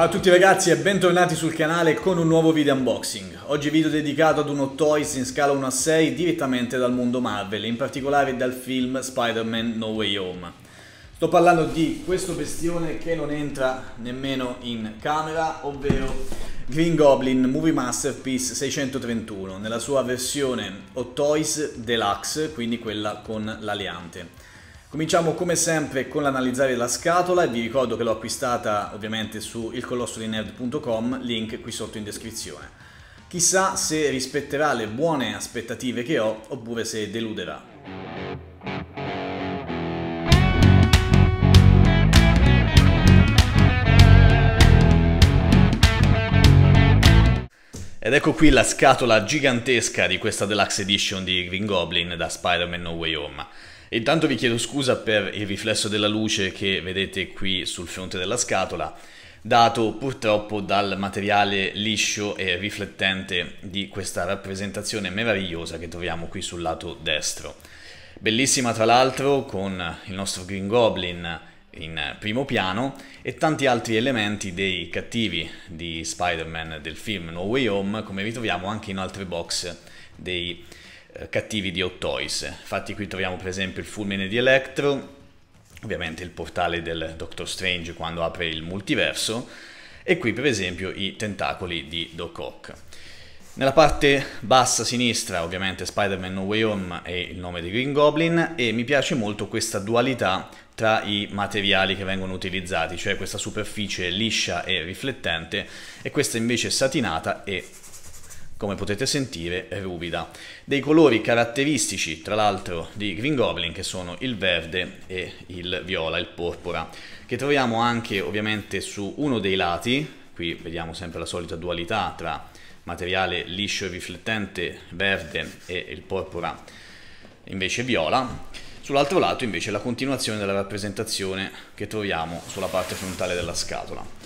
Ciao a tutti ragazzi e bentornati sul canale con un nuovo video unboxing. Oggi video dedicato ad uno Toys in scala 1 a 6 direttamente dal mondo Marvel, in particolare dal film Spider-Man No Way Home. Sto parlando di questo bestione che non entra nemmeno in camera, ovvero Green Goblin Movie Masterpiece 631, nella sua versione Hot Toys Deluxe, quindi quella con l'aliante. Cominciamo come sempre con l'analizzare la scatola e vi ricordo che l'ho acquistata ovviamente su ilcolossodinerd.com, link qui sotto in descrizione. Chissà se rispetterà le buone aspettative che ho oppure se deluderà. Ed ecco qui la scatola gigantesca di questa deluxe edition di Green Goblin da Spider-Man No Way Home. Intanto vi chiedo scusa per il riflesso della luce che vedete qui sul fronte della scatola, dato purtroppo dal materiale liscio e riflettente di questa rappresentazione meravigliosa che troviamo qui sul lato destro. Bellissima tra l'altro con il nostro Green Goblin in primo piano e tanti altri elementi dei cattivi di Spider-Man del film No Way Home come ritroviamo anche in altre box dei eh, cattivi di Hot Toys. Infatti qui troviamo per esempio il fulmine di Electro, ovviamente il portale del Doctor Strange quando apre il multiverso, e qui per esempio i tentacoli di Doc Ock. Nella parte bassa sinistra ovviamente Spider-Man No Way Home e il nome di Green Goblin e mi piace molto questa dualità tra i materiali che vengono utilizzati, cioè questa superficie liscia e riflettente e questa invece satinata e come potete sentire, ruvida. Dei colori caratteristici, tra l'altro, di Green Goblin, che sono il verde e il viola, il porpora, che troviamo anche ovviamente su uno dei lati, qui vediamo sempre la solita dualità tra materiale liscio e riflettente verde e il porpora invece viola, sull'altro lato invece la continuazione della rappresentazione che troviamo sulla parte frontale della scatola.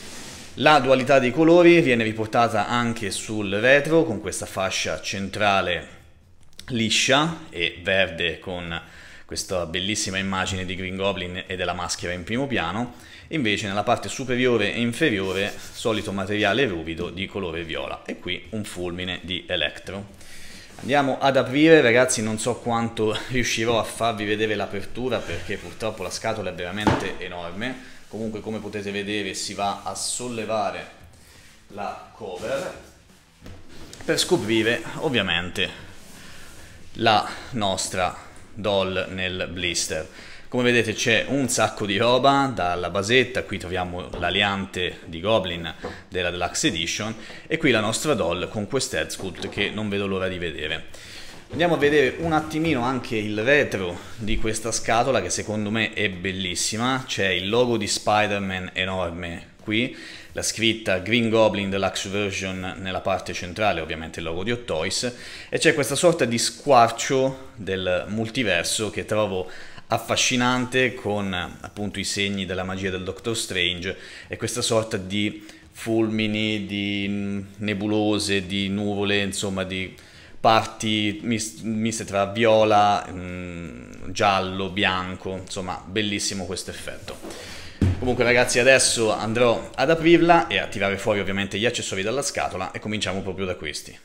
La dualità dei colori viene riportata anche sul retro con questa fascia centrale liscia e verde con questa bellissima immagine di Green Goblin e della maschera in primo piano, invece nella parte superiore e inferiore solito materiale ruvido di colore viola e qui un fulmine di Electro. Andiamo ad aprire, ragazzi, non so quanto riuscirò a farvi vedere l'apertura perché purtroppo la scatola è veramente enorme, comunque come potete vedere si va a sollevare la cover per scoprire ovviamente la nostra doll nel blister come vedete c'è un sacco di roba dalla basetta, qui troviamo l'aliante di Goblin della Deluxe Edition e qui la nostra doll con head sculpt che non vedo l'ora di vedere. Andiamo a vedere un attimino anche il retro di questa scatola che secondo me è bellissima, c'è il logo di Spider-Man enorme qui, la scritta Green Goblin Deluxe Version nella parte centrale, ovviamente il logo di Hot Toys, e c'è questa sorta di squarcio del multiverso che trovo affascinante con appunto i segni della magia del Doctor Strange e questa sorta di fulmini, di nebulose, di nuvole, insomma di parti miste tra viola, mh, mm, giallo, bianco, insomma bellissimo questo effetto. Comunque ragazzi adesso andrò ad aprirla e a tirare fuori ovviamente gli accessori dalla scatola e cominciamo proprio da questi.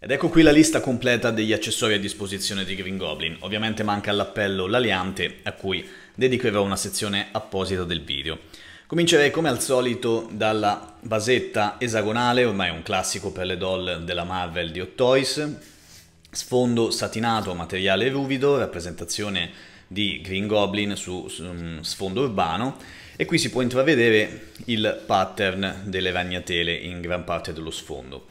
Ed ecco qui la lista completa degli accessori a disposizione di Green Goblin. Ovviamente manca all'appello l'aliante a cui dedicherò una sezione apposita del video. Comincerei come al solito dalla basetta esagonale, ormai un classico per le doll della Marvel di Hot Toys, sfondo satinato, a materiale ruvido, rappresentazione di Green Goblin su, su sfondo urbano e qui si può intravedere il pattern delle ragnatele in gran parte dello sfondo.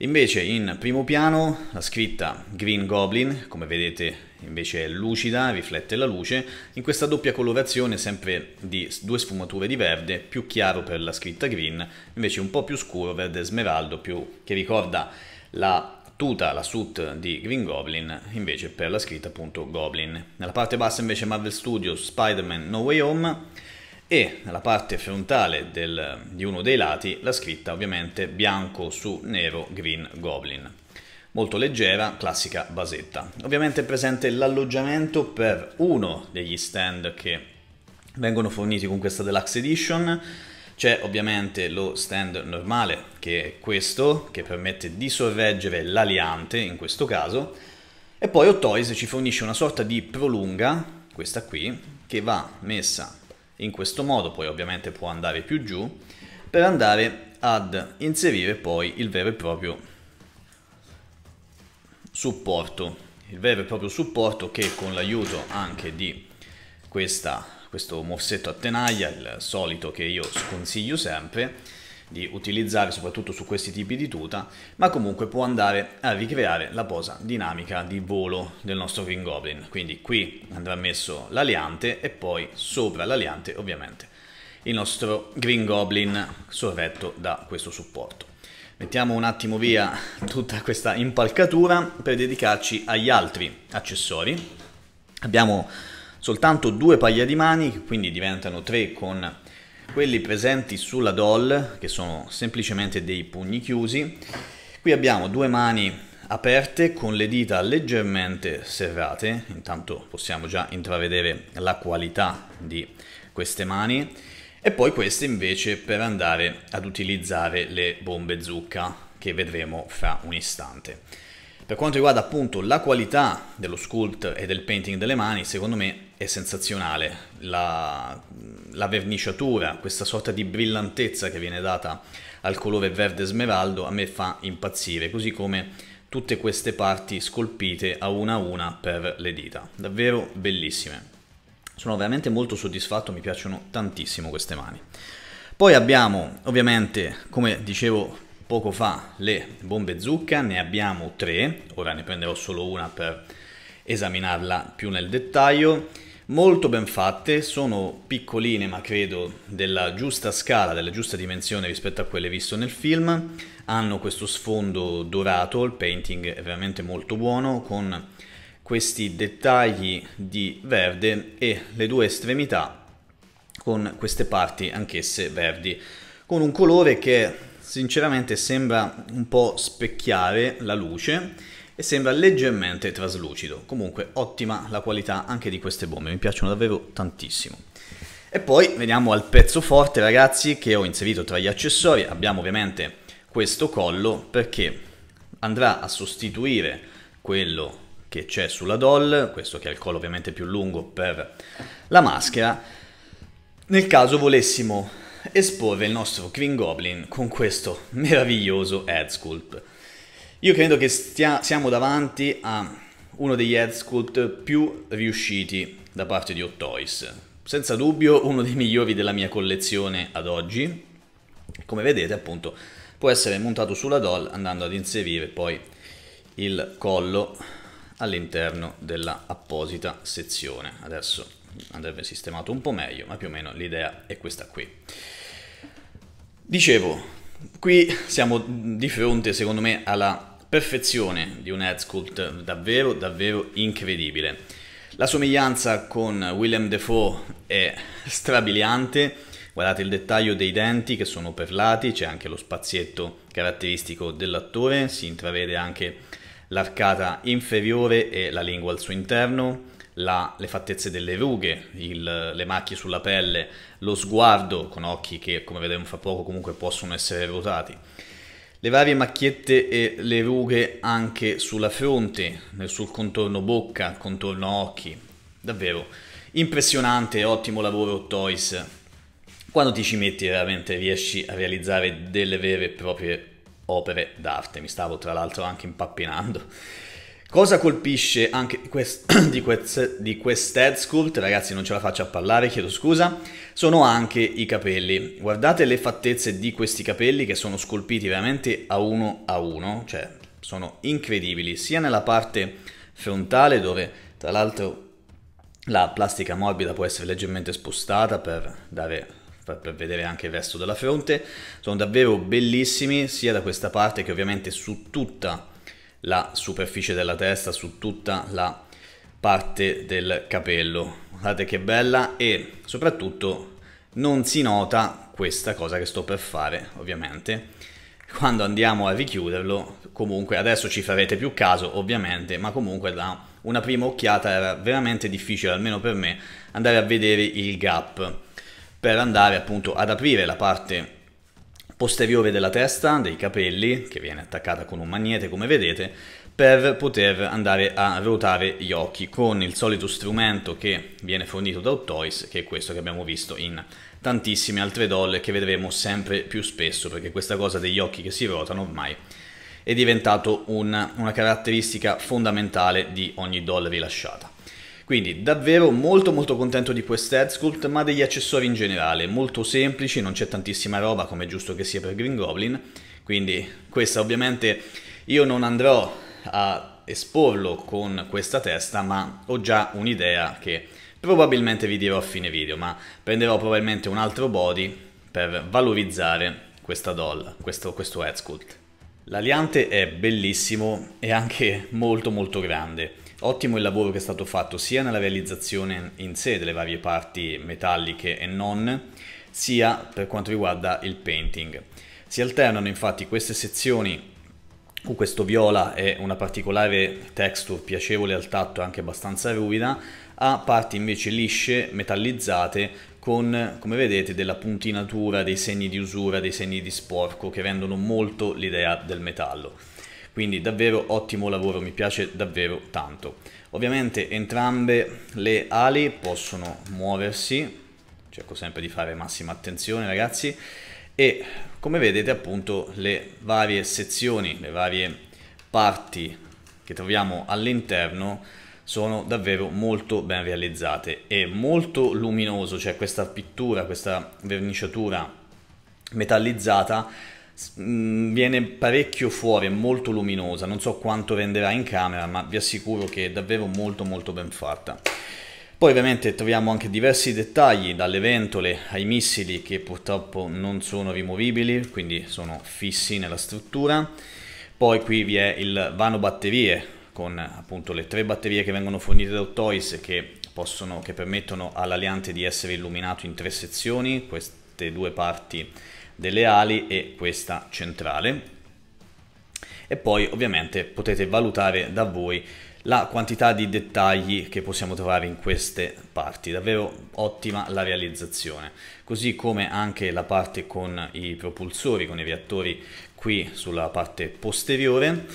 Invece in primo piano la scritta Green Goblin, come vedete invece è lucida, riflette la luce, in questa doppia colorazione sempre di due sfumature di verde, più chiaro per la scritta green, invece un po' più scuro, verde smeraldo, più, che ricorda la tuta, la suit di Green Goblin, invece per la scritta appunto Goblin. Nella parte bassa invece Marvel Studios Spider-Man No Way Home, e nella parte frontale del, di uno dei lati la scritta ovviamente bianco su nero Green Goblin. Molto leggera, classica basetta. Ovviamente è presente l'alloggiamento per uno degli stand che vengono forniti con questa Deluxe Edition. C'è ovviamente lo stand normale, che è questo, che permette di sorreggere l'aliante in questo caso. E poi Otoys ci fornisce una sorta di prolunga, questa qui, che va messa in questo modo, poi ovviamente può andare più giù, per andare ad inserire poi il vero e proprio supporto, il vero e proprio supporto che con l'aiuto anche di questa, questo morsetto a tenaglia, il solito che io sconsiglio sempre, di utilizzare soprattutto su questi tipi di tuta, ma comunque può andare a ricreare la posa dinamica di volo del nostro Green Goblin. Quindi qui andrà messo l'aliante e poi sopra l'aliante ovviamente il nostro Green Goblin sorretto da questo supporto. Mettiamo un attimo via tutta questa impalcatura per dedicarci agli altri accessori. Abbiamo soltanto due paia di mani quindi diventano tre con quelli presenti sulla doll, che sono semplicemente dei pugni chiusi. Qui abbiamo due mani aperte con le dita leggermente serrate, intanto possiamo già intravedere la qualità di queste mani e poi queste invece per andare ad utilizzare le bombe zucca che vedremo fra un istante. Per quanto riguarda appunto la qualità dello sculpt e del painting delle mani, secondo me è sensazionale. La, la verniciatura, questa sorta di brillantezza che viene data al colore verde smeraldo a me fa impazzire, così come tutte queste parti scolpite a una a una per le dita. Davvero bellissime. Sono veramente molto soddisfatto, mi piacciono tantissimo queste mani. Poi abbiamo ovviamente, come dicevo poco fa le bombe zucca, ne abbiamo tre, ora ne prenderò solo una per esaminarla più nel dettaglio, molto ben fatte, sono piccoline ma credo della giusta scala, della giusta dimensione rispetto a quelle viste nel film, hanno questo sfondo dorato, il painting è veramente molto buono, con questi dettagli di verde e le due estremità con queste parti anch'esse verdi, con un colore che sinceramente sembra un po' specchiare la luce e sembra leggermente traslucido. Comunque ottima la qualità anche di queste bombe, mi piacciono davvero tantissimo. E poi veniamo al pezzo forte ragazzi che ho inserito tra gli accessori, abbiamo ovviamente questo collo perché andrà a sostituire quello che c'è sulla doll, questo che è il collo ovviamente più lungo per la maschera. Nel caso volessimo esporre il nostro Green Goblin con questo meraviglioso head sculpt. Io credo che stia, siamo davanti a uno degli head sculpt più riusciti da parte di Hot Toys. Senza dubbio uno dei migliori della mia collezione ad oggi. Come vedete appunto può essere montato sulla doll andando ad inserire poi il collo all'interno della apposita sezione. Adesso andrebbe sistemato un po' meglio, ma più o meno l'idea è questa qui. Dicevo, qui siamo di fronte, secondo me, alla perfezione di un head sculpt davvero, davvero incredibile. La somiglianza con Willem Dafoe è strabiliante, guardate il dettaglio dei denti che sono perlati, c'è anche lo spazietto caratteristico dell'attore, si intravede anche l'arcata inferiore e la lingua al suo interno, la, le fattezze delle rughe, il, le macchie sulla pelle, lo sguardo con occhi che come vedremo fra poco comunque possono essere ruotati, Le varie macchiette e le rughe anche sulla fronte, sul contorno bocca, contorno occhi. Davvero impressionante, ottimo lavoro Toys. Quando ti ci metti veramente riesci a realizzare delle vere e proprie opere d'arte. Mi stavo tra l'altro anche impappinando. Cosa colpisce anche quest- di, quest- quest'head sculpt, ragazzi non ce la faccio a parlare, chiedo scusa, sono anche i capelli. Guardate le fattezze di questi capelli che sono scolpiti veramente a uno a uno, cioè sono incredibili, sia nella parte frontale dove tra l'altro la plastica morbida può essere leggermente spostata per, dare, per vedere anche il resto della fronte, sono davvero bellissimi sia da questa parte che ovviamente su tutta la superficie della testa, su tutta la parte del capello. Guardate che bella e soprattutto non si nota questa cosa che sto per fare, ovviamente. Quando andiamo a richiuderlo, comunque adesso ci farete più caso, ovviamente, ma comunque da una prima occhiata era veramente difficile, almeno per me, andare a vedere il gap per andare appunto ad aprire la parte posteriore della testa, dei capelli, che viene attaccata con un magnete come vedete, per poter andare a ruotare gli occhi con il solito strumento che viene fornito da Toys, che è questo che abbiamo visto in tantissime altre doll che vedremo sempre più spesso, perché questa cosa degli occhi che si ruotano ormai è diventato un, una caratteristica fondamentale di ogni doll rilasciata. Quindi davvero molto molto contento di questo head sculpt, ma degli accessori in generale, molto semplici, non c'è tantissima roba come è giusto che sia per Green Goblin, quindi questa ovviamente io non andrò a esporlo con questa testa, ma ho già un'idea che probabilmente vi dirò a fine video, ma prenderò probabilmente un altro body per valorizzare questa doll, questo, questo head sculpt. L'aliante è bellissimo e anche molto molto grande. Ottimo il lavoro che è stato fatto sia nella realizzazione in sé delle varie parti metalliche e non, sia per quanto riguarda il painting. Si alternano infatti queste sezioni con questo viola e una particolare texture piacevole al tatto e anche abbastanza ruvida, a parti invece lisce, metallizzate, con, come vedete, della puntinatura, dei segni di usura, dei segni di sporco che rendono molto l'idea del metallo quindi davvero ottimo lavoro, mi piace davvero tanto. Ovviamente entrambe le ali possono muoversi, cerco sempre di fare massima attenzione ragazzi, e come vedete appunto le varie sezioni, le varie parti che troviamo all'interno sono davvero molto ben realizzate e molto luminoso, cioè questa pittura, questa verniciatura metallizzata Mm, viene parecchio fuori, è molto luminosa, non so quanto renderà in camera, ma vi assicuro che è davvero molto molto ben fatta. Poi ovviamente troviamo anche diversi dettagli, dalle ventole ai missili che purtroppo non sono rimovibili, quindi sono fissi nella struttura. Poi qui vi è il vano batterie, con appunto le tre batterie che vengono fornite da Toys che, possono, che permettono all'aliante di essere illuminato in tre sezioni, queste due parti delle ali e questa centrale. E poi ovviamente potete valutare da voi la quantità di dettagli che possiamo trovare in queste parti, davvero ottima la realizzazione, così come anche la parte con i propulsori, con i reattori qui sulla parte posteriore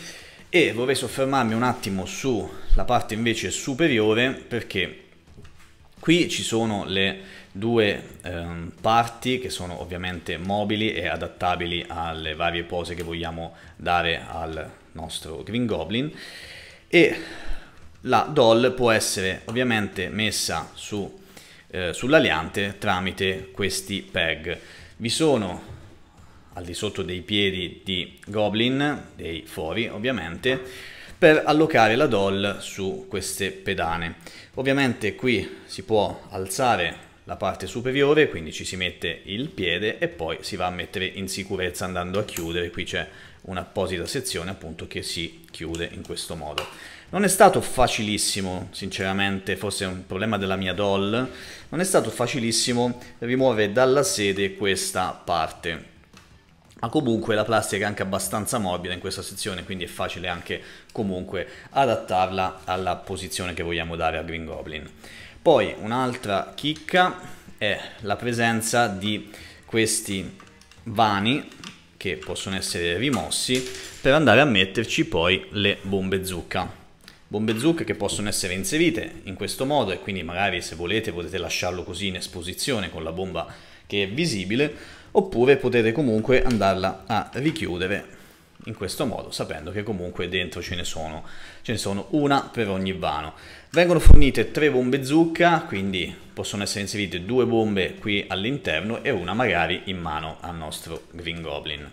e vorrei soffermarmi un attimo sulla parte invece superiore perché Qui ci sono le due ehm, parti che sono ovviamente mobili e adattabili alle varie pose che vogliamo dare al nostro Green Goblin e la doll può essere ovviamente messa su, eh, sull'aliante tramite questi peg. Vi sono al di sotto dei piedi di Goblin, dei fori ovviamente, per allocare la doll su queste pedane. Ovviamente qui si può alzare la parte superiore, quindi ci si mette il piede e poi si va a mettere in sicurezza andando a chiudere, qui c'è un'apposita sezione appunto che si chiude in questo modo. Non è stato facilissimo, sinceramente, forse è un problema della mia doll, non è stato facilissimo rimuovere dalla sede questa parte ma comunque la plastica è anche abbastanza morbida in questa sezione, quindi è facile anche comunque adattarla alla posizione che vogliamo dare a Green Goblin. Poi un'altra chicca è la presenza di questi vani che possono essere rimossi per andare a metterci poi le bombe zucca. Bombe zucca che possono essere inserite in questo modo e quindi magari se volete potete lasciarlo così in esposizione con la bomba che è visibile oppure potete comunque andarla a richiudere in questo modo sapendo che comunque dentro ce ne sono, ce ne sono una per ogni vano. Vengono fornite tre bombe zucca, quindi possono essere inserite due bombe qui all'interno e una magari in mano al nostro Green Goblin.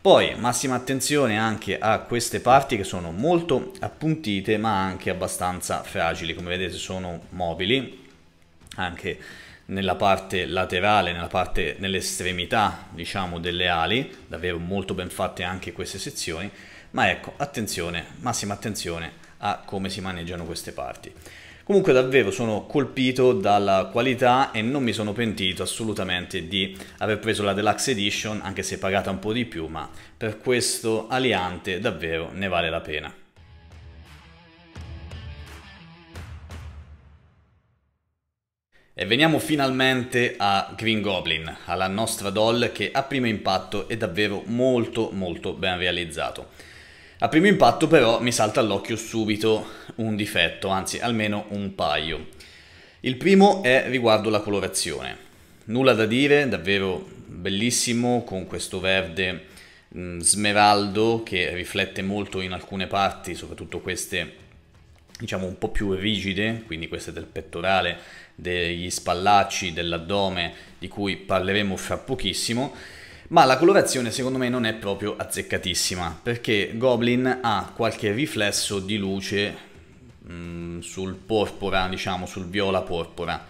Poi massima attenzione anche a queste parti che sono molto appuntite ma anche abbastanza fragili, come vedete sono mobili, anche nella parte laterale, nella parte, nell'estremità diciamo delle ali, davvero molto ben fatte anche queste sezioni, ma ecco, attenzione, massima attenzione a come si maneggiano queste parti. Comunque davvero sono colpito dalla qualità e non mi sono pentito assolutamente di aver preso la Deluxe Edition, anche se pagata un po' di più, ma per questo aliante davvero ne vale la pena. E veniamo finalmente a Green Goblin, alla nostra doll che a primo impatto è davvero molto molto ben realizzato. A primo impatto però mi salta all'occhio subito un difetto, anzi almeno un paio. Il primo è riguardo la colorazione. Nulla da dire, davvero bellissimo con questo verde mh, mm, smeraldo che riflette molto in alcune parti, soprattutto queste diciamo un po' più rigide, quindi queste del pettorale, degli spallacci, dell'addome, di cui parleremo fra pochissimo, ma la colorazione secondo me non è proprio azzeccatissima, perché Goblin ha qualche riflesso di luce mh, mm, sul porpora, diciamo sul viola porpora,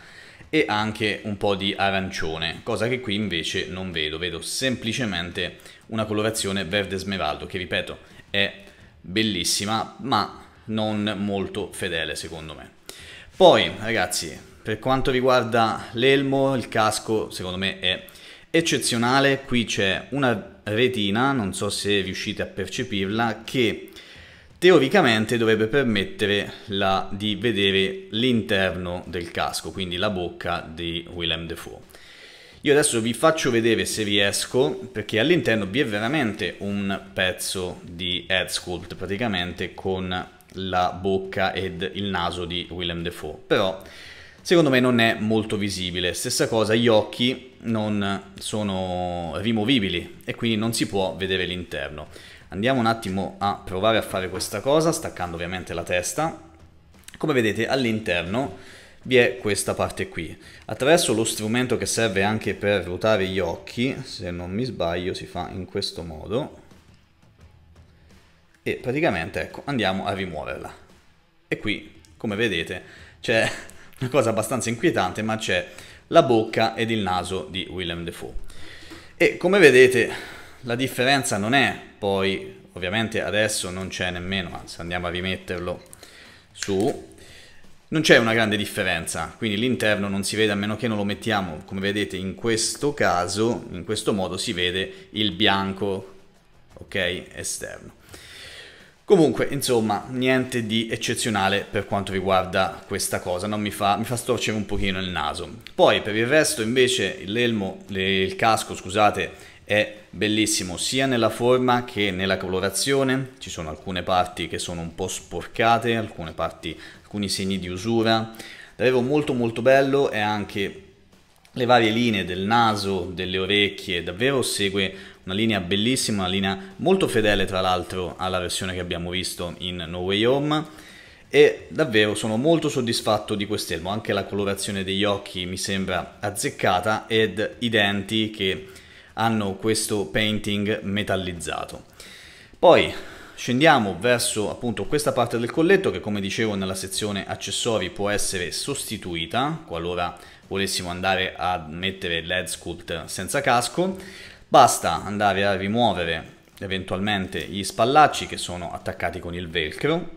e anche un po' di arancione, cosa che qui invece non vedo, vedo semplicemente una colorazione verde smeraldo, che ripeto è bellissima, ma non molto fedele secondo me. Poi ragazzi, per quanto riguarda l'elmo, il casco secondo me è eccezionale, qui c'è una retina, non so se riuscite a percepirla, che teoricamente dovrebbe permettere la, di vedere l'interno del casco, quindi la bocca di Willem Dafoe. Io adesso vi faccio vedere se riesco, perché all'interno vi è veramente un pezzo di head sculpt praticamente con la bocca ed il naso di Willem Dafoe. però secondo me non è molto visibile. Stessa cosa, gli occhi non sono rimovibili e quindi non si può vedere l'interno. Andiamo un attimo a provare a fare questa cosa, staccando ovviamente la testa. Come vedete all'interno vi è questa parte qui. Attraverso lo strumento che serve anche per ruotare gli occhi, se non mi sbaglio si fa in questo modo, e praticamente ecco, andiamo a rimuoverla. E qui, come vedete, c'è una cosa abbastanza inquietante, ma c'è la bocca ed il naso di Willem Dafoe E come vedete, la differenza non è poi, ovviamente adesso non c'è nemmeno, se andiamo a rimetterlo su, non c'è una grande differenza, quindi l'interno non si vede a meno che non lo mettiamo, come vedete in questo caso, in questo modo si vede il bianco okay, esterno. Comunque, insomma, niente di eccezionale per quanto riguarda questa cosa, no? mi, fa, mi fa storcere un pochino il naso. Poi, per il resto, invece, l'elmo, il casco, scusate, è bellissimo sia nella forma che nella colorazione, ci sono alcune parti che sono un po' sporcate, alcune parti, alcuni segni di usura. Davvero molto molto bello e anche le varie linee del naso, delle orecchie, davvero segue una linea bellissima, una linea molto fedele tra l'altro alla versione che abbiamo visto in No Way Home e davvero sono molto soddisfatto di quest'elmo, anche la colorazione degli occhi mi sembra azzeccata ed i denti che hanno questo painting metallizzato. Poi scendiamo verso appunto questa parte del colletto che come dicevo nella sezione accessori può essere sostituita qualora volessimo andare a mettere l'head sculpt senza casco Basta andare a rimuovere eventualmente gli spallacci che sono attaccati con il velcro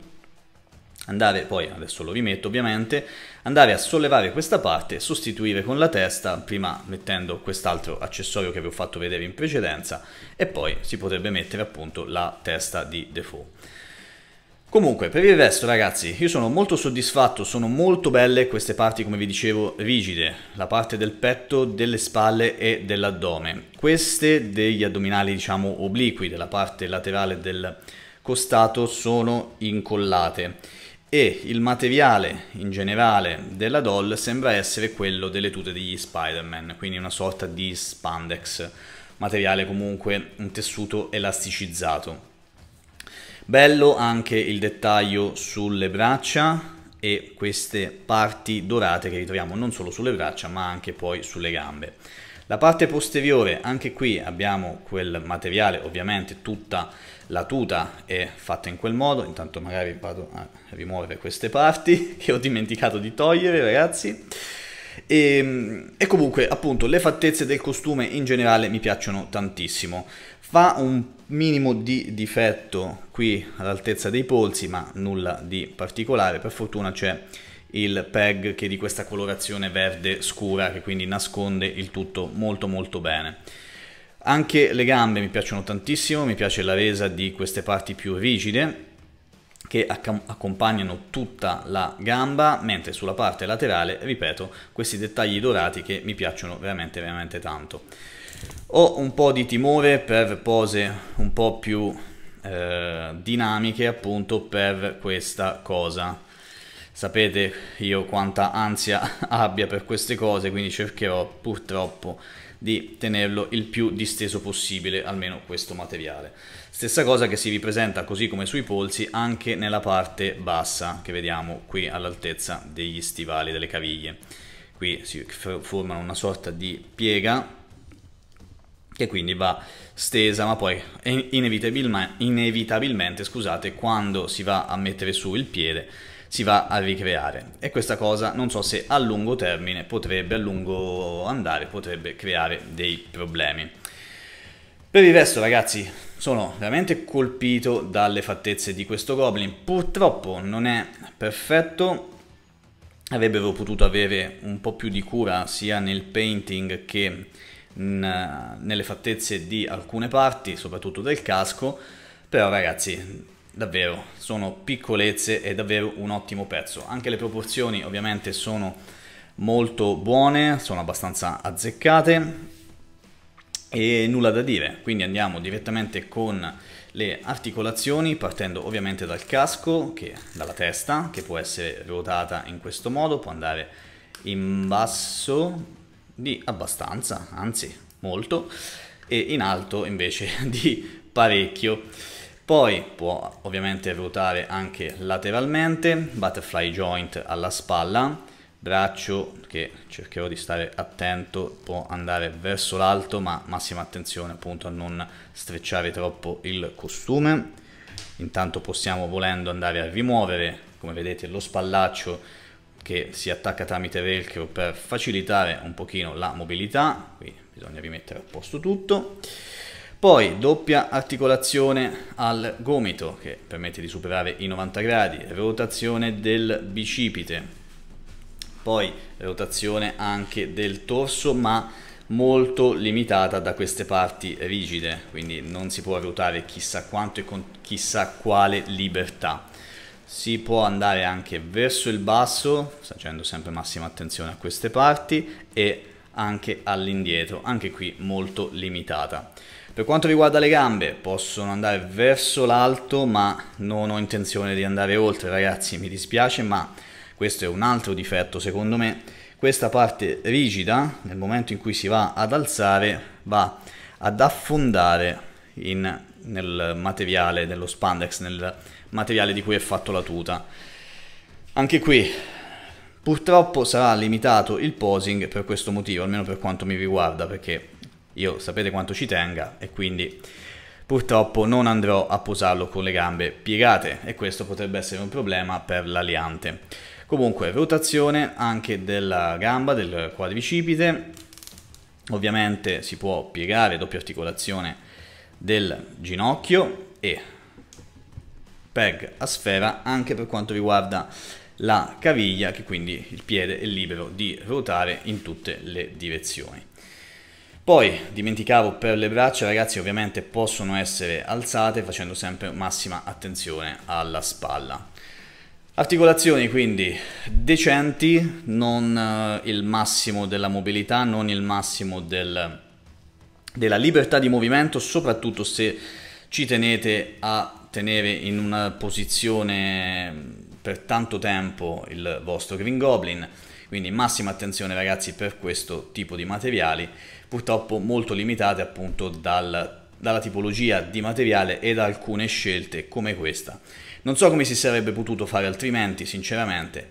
andare poi, adesso lo rimetto ovviamente, andare a sollevare questa parte e sostituire con la testa, prima mettendo quest'altro accessorio che vi ho fatto vedere in precedenza e poi si potrebbe mettere appunto la testa di default. Comunque, per il resto ragazzi, io sono molto soddisfatto, sono molto belle queste parti, come vi dicevo, rigide, la parte del petto, delle spalle e dell'addome. Queste degli addominali, diciamo, obliqui, della parte laterale del costato, sono incollate e il materiale in generale della doll sembra essere quello delle tute degli Spider-Man, quindi una sorta di spandex, materiale comunque un tessuto elasticizzato. Bello anche il dettaglio sulle braccia e queste parti dorate che ritroviamo non solo sulle braccia ma anche poi sulle gambe. La parte posteriore, anche qui abbiamo quel materiale, ovviamente tutta la tuta è fatta in quel modo, intanto magari vado a rimuovere queste parti che ho dimenticato di togliere ragazzi. E, ehm, e comunque appunto le fattezze del costume in generale mi piacciono tantissimo. Fa un minimo di difetto qui all'altezza dei polsi, ma nulla di particolare. Per fortuna c'è il peg che è di questa colorazione verde scura che quindi nasconde il tutto molto molto bene. Anche le gambe mi piacciono tantissimo, mi piace la resa di queste parti più rigide che accompagnano tutta la gamba, mentre sulla parte laterale, ripeto, questi dettagli dorati che mi piacciono veramente veramente tanto. Ho un po' di timore per pose un po' più eh, dinamiche appunto per questa cosa. Sapete io quanta ansia abbia per queste cose, quindi cercherò purtroppo di tenerlo il più disteso possibile, almeno questo materiale. Stessa cosa che si ripresenta così come sui polsi anche nella parte bassa che vediamo qui all'altezza degli stivali, delle caviglie. Qui si formano una sorta di piega che quindi va stesa, ma poi inevitabilmente, scusate, quando si va a mettere su il piede si va a ricreare e questa cosa non so se a lungo termine potrebbe, a lungo andare, potrebbe creare dei problemi. Per il resto ragazzi sono veramente colpito dalle fattezze di questo Goblin, purtroppo non è perfetto, avrebbero potuto avere un po' più di cura sia nel painting che in, nelle fattezze di alcune parti, soprattutto del casco, però ragazzi davvero sono piccolezze e davvero un ottimo pezzo, anche le proporzioni ovviamente sono molto buone, sono abbastanza azzeccate e nulla da dire, quindi andiamo direttamente con le articolazioni partendo ovviamente dal casco, che, dalla testa, che può essere ruotata in questo modo, può andare in basso di abbastanza, anzi molto, e in alto invece di parecchio. Poi può ovviamente ruotare anche lateralmente, butterfly joint alla spalla, braccio che cercherò di stare attento può andare verso l'alto ma massima attenzione appunto a non strecciare troppo il costume intanto possiamo volendo andare a rimuovere come vedete lo spallaccio che si attacca tramite velcro per facilitare un pochino la mobilità qui bisogna rimettere a posto tutto poi doppia articolazione al gomito che permette di superare i 90 gradi rotazione del bicipite poi rotazione anche del torso ma molto limitata da queste parti rigide, quindi non si può ruotare chissà quanto e con chissà quale libertà. Si può andare anche verso il basso, facendo sempre massima attenzione a queste parti, e anche all'indietro, anche qui molto limitata. Per quanto riguarda le gambe, possono andare verso l'alto, ma non ho intenzione di andare oltre, ragazzi, mi dispiace, ma questo è un altro difetto secondo me, questa parte rigida nel momento in cui si va ad alzare va ad affondare in, nel materiale dello spandex, nel materiale di cui è fatto la tuta. Anche qui purtroppo sarà limitato il posing per questo motivo, almeno per quanto mi riguarda, perché io sapete quanto ci tenga e quindi purtroppo non andrò a posarlo con le gambe piegate e questo potrebbe essere un problema per l'aliante. Comunque, rotazione anche della gamba, del quadricipite, ovviamente si può piegare, doppia articolazione del ginocchio e peg a sfera anche per quanto riguarda la caviglia che quindi il piede è libero di ruotare in tutte le direzioni. Poi dimenticavo per le braccia ragazzi ovviamente possono essere alzate facendo sempre massima attenzione alla spalla. Articolazioni quindi decenti, non eh, il massimo della mobilità, non il massimo del, della libertà di movimento, soprattutto se ci tenete a tenere in una posizione mm, per tanto tempo il vostro Green Goblin. Quindi massima attenzione ragazzi per questo tipo di materiali, purtroppo molto limitate appunto dal, dalla tipologia di materiale e da alcune scelte come questa. Non so come si sarebbe potuto fare altrimenti, sinceramente,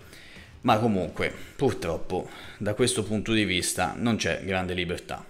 ma comunque, purtroppo, da questo punto di vista non c'è grande libertà.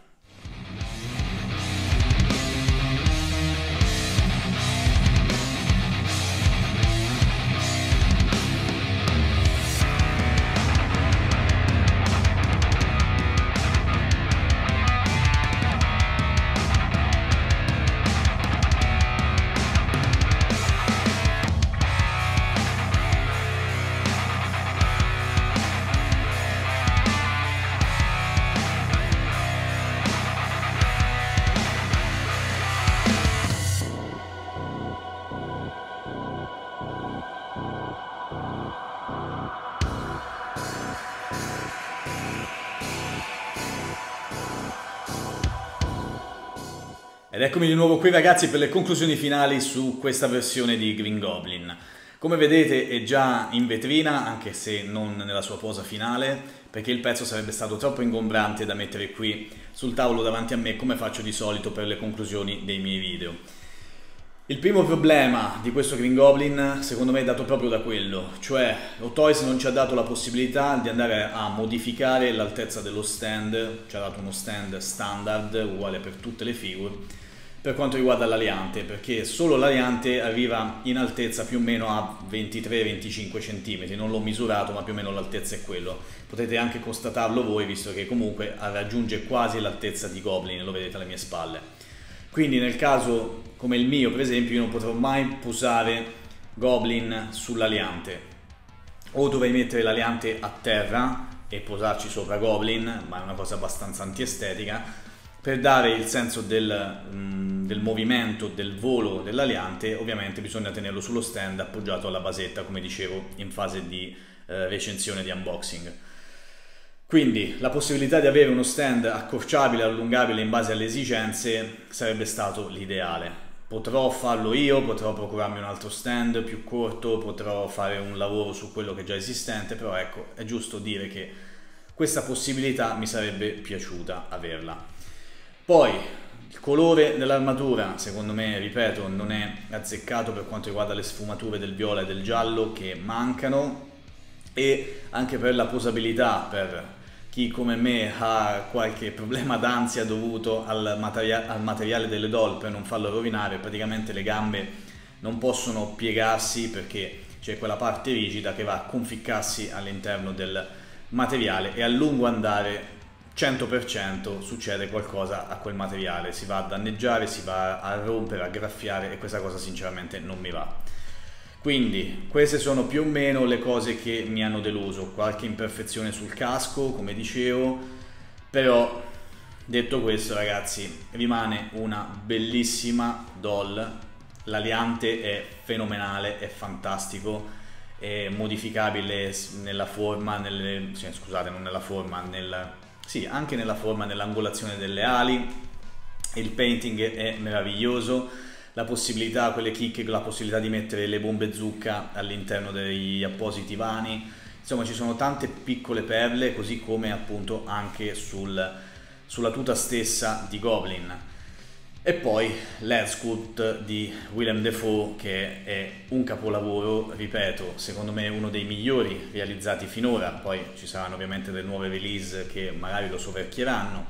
Eccomi di nuovo qui ragazzi per le conclusioni finali su questa versione di Green Goblin. Come vedete è già in vetrina, anche se non nella sua posa finale, perché il pezzo sarebbe stato troppo ingombrante da mettere qui sul tavolo davanti a me come faccio di solito per le conclusioni dei miei video. Il primo problema di questo Green Goblin secondo me è dato proprio da quello, cioè Otoys non ci ha dato la possibilità di andare a modificare l'altezza dello stand, ci ha dato uno stand standard uguale per tutte le figure, per quanto riguarda l'aliante, perché solo l'aliante arriva in altezza più o meno a 23-25 cm, non l'ho misurato ma più o meno l'altezza è quello. Potete anche constatarlo voi visto che comunque raggiunge quasi l'altezza di Goblin, lo vedete alle mie spalle. Quindi nel caso come il mio per esempio io non potrò mai posare Goblin sull'aliante. O dovrei mettere l'aliante a terra e posarci sopra Goblin, ma è una cosa abbastanza antiestetica, per dare il senso del, mh, mm, del movimento, del volo dell'aliante, ovviamente bisogna tenerlo sullo stand appoggiato alla basetta, come dicevo, in fase di eh, recensione di unboxing. Quindi la possibilità di avere uno stand accorciabile, allungabile in base alle esigenze sarebbe stato l'ideale. Potrò farlo io, potrò procurarmi un altro stand più corto, potrò fare un lavoro su quello che è già esistente, però ecco, è giusto dire che questa possibilità mi sarebbe piaciuta averla. Poi il colore dell'armatura, secondo me, ripeto, non è azzeccato per quanto riguarda le sfumature del viola e del giallo che mancano e anche per la posabilità, per chi come me ha qualche problema d'ansia dovuto al, materia al, materiale delle doll per non farlo rovinare, praticamente le gambe non possono piegarsi perché c'è quella parte rigida che va a conficcarsi all'interno del materiale e a lungo andare 100% succede qualcosa a quel materiale, si va a danneggiare, si va a rompere, a graffiare e questa cosa sinceramente non mi va. Quindi queste sono più o meno le cose che mi hanno deluso, qualche imperfezione sul casco come dicevo, però detto questo ragazzi rimane una bellissima doll, l'aliante è fenomenale, è fantastico, è modificabile nella forma, nelle, cioè, scusate non nella forma, nel sì, anche nella forma, nell'angolazione delle ali, il painting è meraviglioso, la possibilità, quelle chicche, la possibilità di mettere le bombe zucca all'interno degli appositi vani, insomma ci sono tante piccole perle così come appunto anche sul, sulla tuta stessa di Goblin. E poi l'Erscoot di Willem Defoe che è un capolavoro, ripeto, secondo me uno dei migliori realizzati finora, poi ci saranno ovviamente delle nuove release che magari lo soverchieranno,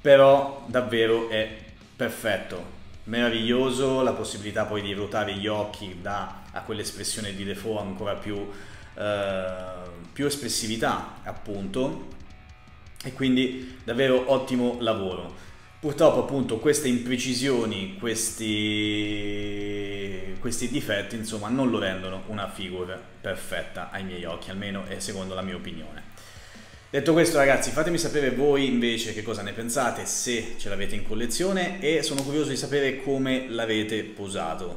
però davvero è perfetto, meraviglioso, la possibilità poi di ruotare gli occhi dà a quell'espressione di Defoe ancora più, eh, più espressività appunto, e quindi davvero ottimo lavoro. Purtroppo appunto queste imprecisioni, questi, questi difetti insomma non lo rendono una figure perfetta ai miei occhi, almeno è eh, secondo la mia opinione. Detto questo ragazzi fatemi sapere voi invece che cosa ne pensate, se ce l'avete in collezione e sono curioso di sapere come l'avete posato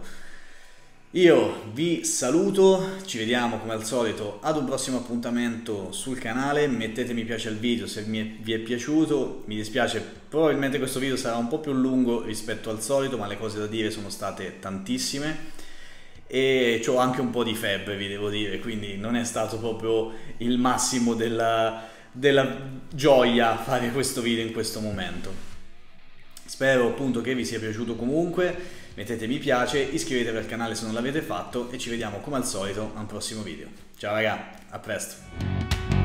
io vi saluto, ci vediamo come al solito ad un prossimo appuntamento sul canale, mettete mi piace al video se vi è piaciuto, mi dispiace, probabilmente questo video sarà un po' più lungo rispetto al solito, ma le cose da dire sono state tantissime e ho anche un po' di febbre, vi devo dire, quindi non è stato proprio il massimo della, della gioia fare questo video in questo momento. Spero appunto che vi sia piaciuto comunque mettete mi piace, iscrivetevi al canale se non l'avete fatto e ci vediamo come al solito a un prossimo video. Ciao ragazzi, a presto!